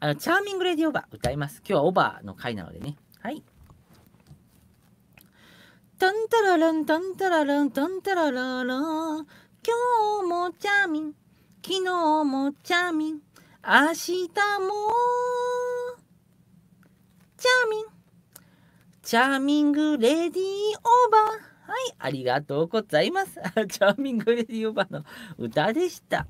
あの、チャーミングレディオバー歌います。今日はオバーの回なのでね。はい。タンタララン、タンタララン、タンタラララ今日もチャーミン、昨日もチャーミン、明日もチャーミン、チャーミングレディオバー。はい、ありがとうございます。チャーミングレディオバーの歌でした。